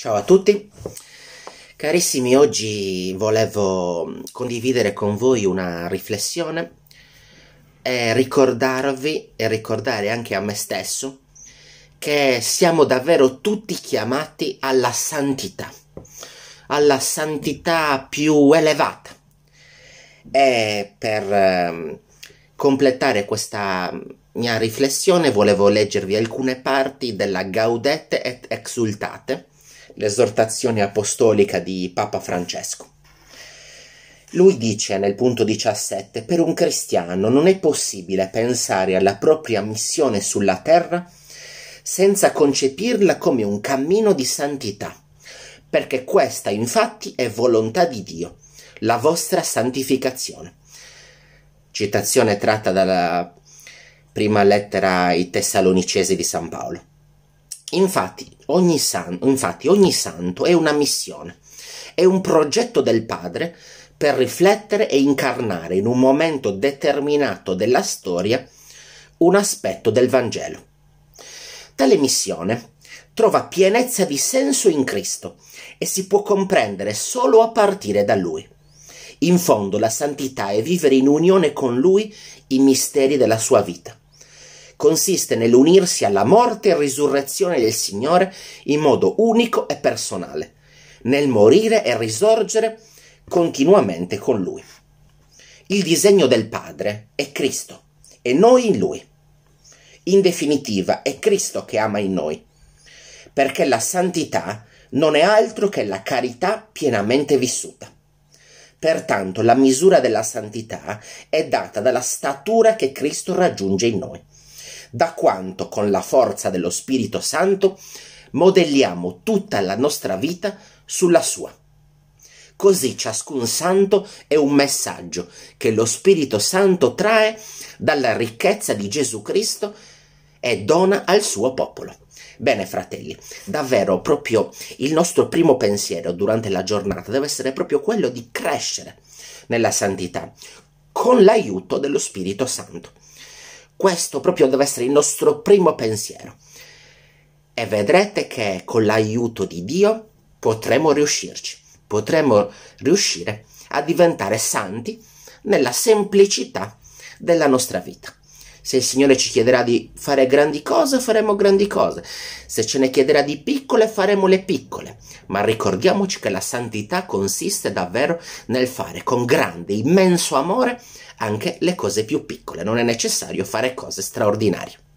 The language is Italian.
Ciao a tutti, carissimi, oggi volevo condividere con voi una riflessione e ricordarvi e ricordare anche a me stesso che siamo davvero tutti chiamati alla santità, alla santità più elevata. E per ehm, completare questa mia riflessione volevo leggervi alcune parti della Gaudete et Exultate l'esortazione apostolica di Papa Francesco. Lui dice nel punto 17, per un cristiano non è possibile pensare alla propria missione sulla terra senza concepirla come un cammino di santità, perché questa infatti è volontà di Dio, la vostra santificazione. Citazione tratta dalla prima lettera ai Tessalonicesi di San Paolo. Infatti ogni, san, infatti ogni santo è una missione, è un progetto del Padre per riflettere e incarnare in un momento determinato della storia un aspetto del Vangelo. Tale missione trova pienezza di senso in Cristo e si può comprendere solo a partire da Lui. In fondo la santità è vivere in unione con Lui i misteri della sua vita consiste nell'unirsi alla morte e risurrezione del Signore in modo unico e personale, nel morire e risorgere continuamente con Lui. Il disegno del Padre è Cristo e noi in Lui. In definitiva, è Cristo che ama in noi, perché la santità non è altro che la carità pienamente vissuta. Pertanto la misura della santità è data dalla statura che Cristo raggiunge in noi da quanto con la forza dello Spirito Santo modelliamo tutta la nostra vita sulla sua. Così ciascun santo è un messaggio che lo Spirito Santo trae dalla ricchezza di Gesù Cristo e dona al suo popolo. Bene fratelli, davvero proprio il nostro primo pensiero durante la giornata deve essere proprio quello di crescere nella santità con l'aiuto dello Spirito Santo. Questo proprio deve essere il nostro primo pensiero. E vedrete che con l'aiuto di Dio potremo riuscirci, potremo riuscire a diventare santi nella semplicità della nostra vita. Se il Signore ci chiederà di fare grandi cose, faremo grandi cose. Se ce ne chiederà di piccole, faremo le piccole. Ma ricordiamoci che la santità consiste davvero nel fare con grande, immenso amore anche le cose più piccole, non è necessario fare cose straordinarie.